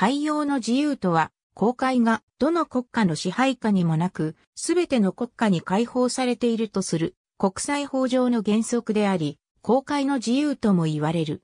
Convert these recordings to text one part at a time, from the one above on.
海洋の自由とは、公海がどの国家の支配下にもなく、すべての国家に解放されているとする国際法上の原則であり、公海の自由とも言われる。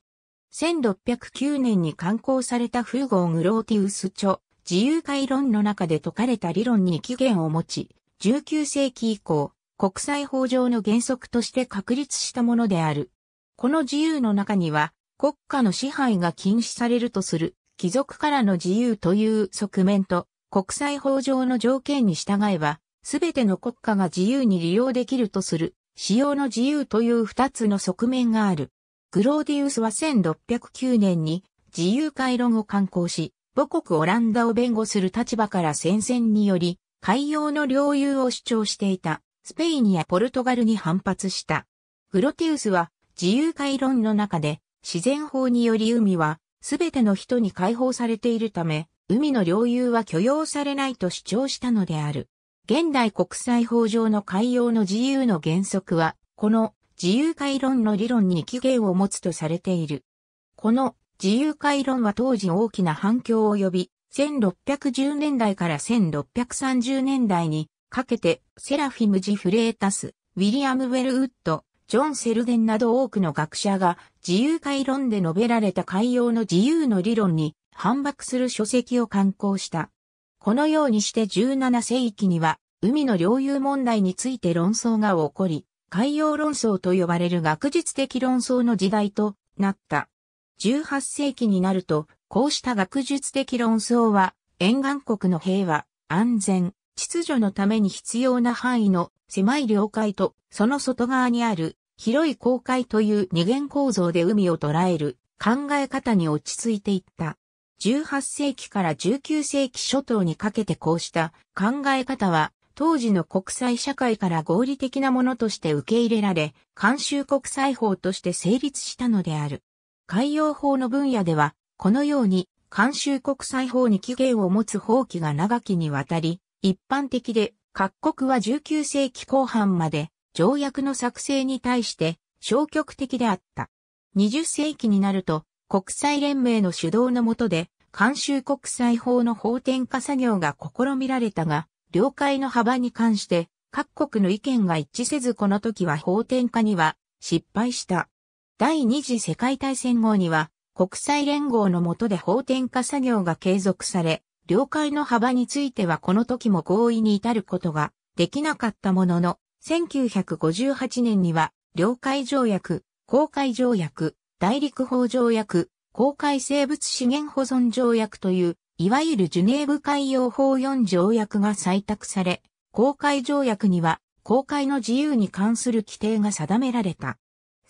1609年に刊行された風ーグローティウス著、自由界論の中で説かれた理論に起源を持ち、19世紀以降、国際法上の原則として確立したものである。この自由の中には、国家の支配が禁止されるとする貴族からの自由という側面と、国際法上の条件に従えば、すべての国家が自由に利用できるとする、使用の自由という二つの側面がある。グローディウスは1609年に自由回論を刊行し、母国オランダを弁護する立場から戦線により、海洋の領有を主張していた、スペインやポルトガルに反発した。グロティウスは自由回論の中で、自然法により海はすべての人に解放されているため、海の領有は許容されないと主張したのである。現代国際法上の海洋の自由の原則は、この自由海論の理論に起源を持つとされている。この自由海論は当時大きな反響を呼び、1610年代から1630年代にかけてセラフィム・ジ・フレータス、ウィリアム・ウェルウッド、ジョン・セルデンなど多くの学者が自由回論で述べられた海洋の自由の理論に反駁する書籍を刊行した。このようにして17世紀には海の領有問題について論争が起こり、海洋論争と呼ばれる学術的論争の時代となった。18世紀になると、こうした学術的論争は沿岸国の平和、安全、秩序のために必要な範囲の狭い領海と、その外側にある、広い公海という二元構造で海を捉える考え方に落ち着いていった。18世紀から19世紀初頭にかけてこうした考え方は当時の国際社会から合理的なものとして受け入れられ、慣習国際法として成立したのである。海洋法の分野では、このように慣習国際法に期限を持つ法規が長きにわたり、一般的で各国は19世紀後半まで条約の作成に対して消極的であった。20世紀になると国際連盟の主導の下で慣習国際法の法転化作業が試みられたが、領海の幅に関して各国の意見が一致せずこの時は法転化には失敗した。第二次世界大戦後には国際連合の下で法転化作業が継続され、領海の幅についてはこの時も合意に至ることができなかったものの、1958年には、領海条約、公海条約、大陸法条約、公海生物資源保存条約という、いわゆるジュネーブ海洋法4条約が採択され、公海条約には、公海の自由に関する規定が定められた。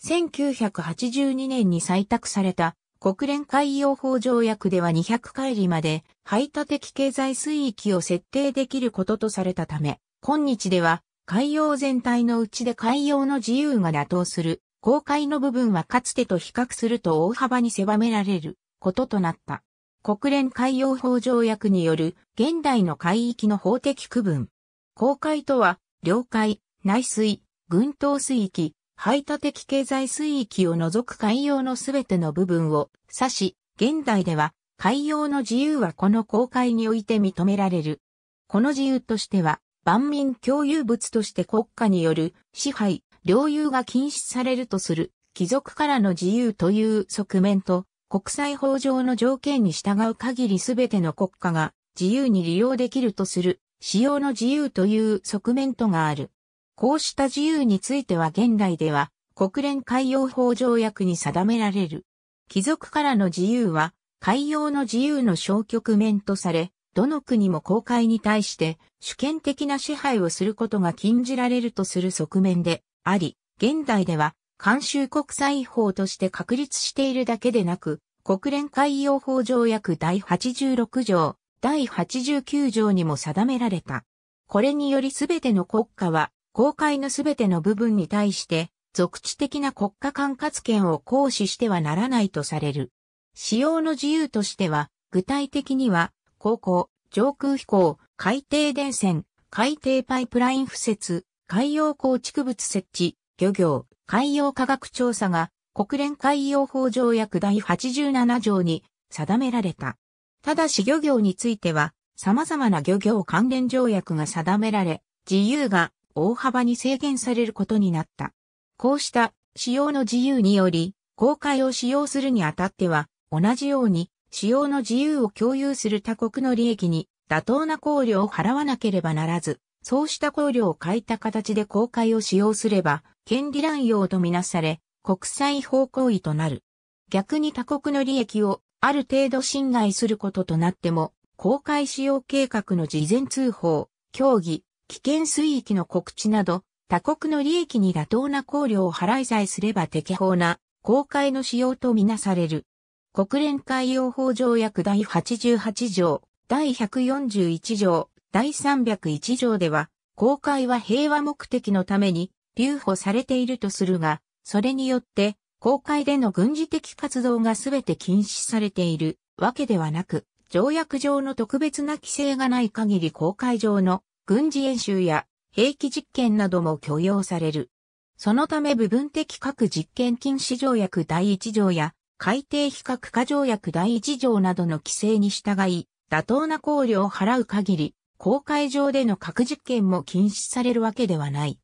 1982年に採択された国連海洋法条約では200海里まで排他的経済水域を設定できることとされたため、今日では海洋全体のうちで海洋の自由が妥当する、公海の部分はかつてと比較すると大幅に狭められることとなった。国連海洋法条約による現代の海域の法的区分。公海とは、領海、内水、群島水域、排他的経済水域を除く海洋のすべての部分を指し、現代では海洋の自由はこの公開において認められる。この自由としては、万民共有物として国家による支配、領有が禁止されるとする貴族からの自由という側面と、国際法上の条件に従う限りすべての国家が自由に利用できるとする使用の自由という側面とがある。こうした自由については現代では国連海洋法条約に定められる。貴族からの自由は海洋の自由の消極面とされ、どの国も公海に対して主権的な支配をすることが禁じられるとする側面であり、現代では慣習国際法として確立しているだけでなく、国連海洋法条約第86条、第89条にも定められた。これによりすべての国家は公開のすべての部分に対して、属地的な国家管轄権を行使してはならないとされる。使用の自由としては、具体的には、航行、上空飛行、海底電線、海底パイプライン敷設、海洋構築物設置、漁業、海洋科学調査が国連海洋法条約第87条に定められた。ただし漁業については様々な漁業関連条約が定められ、自由が大幅に制限されることになった。こうした使用の自由により、公開を使用するにあたっては、同じように使用の自由を共有する他国の利益に妥当な考慮を払わなければならず、そうした考慮を欠いた形で公開を使用すれば、権利乱用とみなされ、国際法行為となる。逆に他国の利益をある程度侵害することとなっても、公開使用計画の事前通報、協議、危険水域の告知など、他国の利益に妥当な考慮を払いさえすれば適法な公開の使用とみなされる。国連海洋法条約第88条、第141条、第301条では、公開は平和目的のために留保されているとするが、それによって、公開での軍事的活動が全て禁止されているわけではなく、条約上の特別な規制がない限り公開上の軍事演習や兵器実験なども許容される。そのため部分的核実験禁止条約第1条や海底非核化条約第1条などの規制に従い、妥当な考慮を払う限り、公海上での核実験も禁止されるわけではない。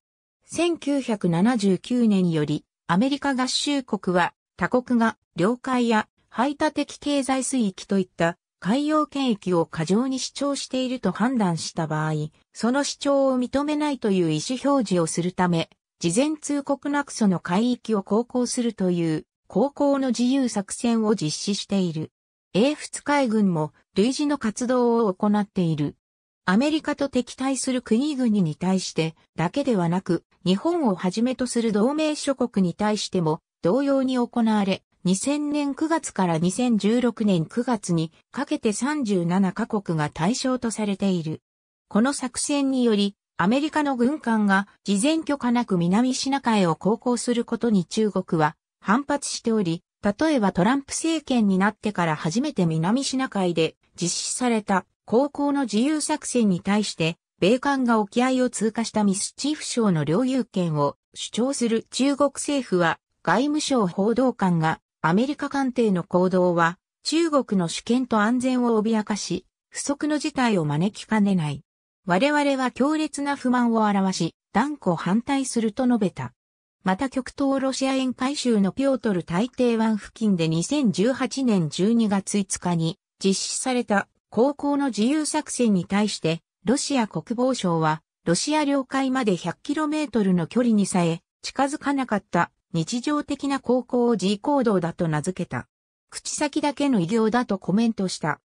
1979年よりアメリカ合衆国は他国が領海や排他的経済水域といった海洋権益を過剰に主張していると判断した場合、その主張を認めないという意思表示をするため、事前通告なくその海域を航行するという航行の自由作戦を実施している。英仏海軍も類似の活動を行っている。アメリカと敵対する国々に対してだけではなく、日本をはじめとする同盟諸国に対しても同様に行われ、2000年9月から2016年9月にかけて37カ国が対象とされている。この作戦により、アメリカの軍艦が事前許可なく南シナ海を航行することに中国は反発しており、例えばトランプ政権になってから初めて南シナ海で実施された航行の自由作戦に対して、米艦が沖合を通過したミスチーフ省の領有権を主張する中国政府は外務省報道官がアメリカ艦艇の行動は、中国の主権と安全を脅かし、不測の事態を招きかねない。我々は強烈な不満を表し、断固反対すると述べた。また極東ロシア沿海州のピョートル大帝湾付近で2018年12月5日に実施された航行の自由作戦に対して、ロシア国防省は、ロシア領海まで 100km の距離にさえ近づかなかった日常的な高校を G 行動だと名付けた。口先だけの異業だとコメントした。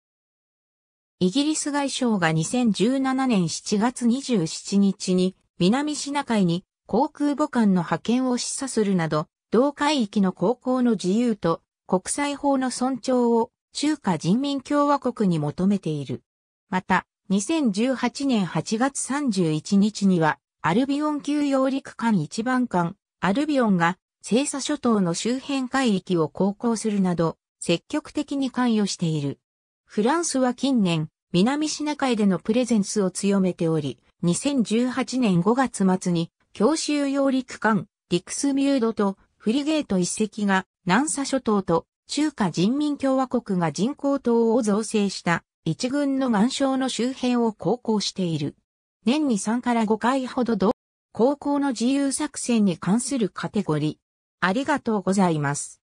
イギリス外相が2017年7月27日に南シナ海に航空母艦の派遣を示唆するなど、同海域の航行の自由と国際法の尊重を中華人民共和国に求めている。また、2018年8月31日には、アルビオン級揚陸艦一番艦、アルビオンが西沙諸島の周辺海域を航行するなど、積極的に関与している。フランスは近年、南シナ海でのプレゼンスを強めており、2018年5月末に、強襲揚陸艦、リクスミュードとフリゲート一隻が南沙諸島と中華人民共和国が人工島を造成した一軍の岩礁の周辺を航行している。年に3から5回ほど同、航行の自由作戦に関するカテゴリありがとうございます。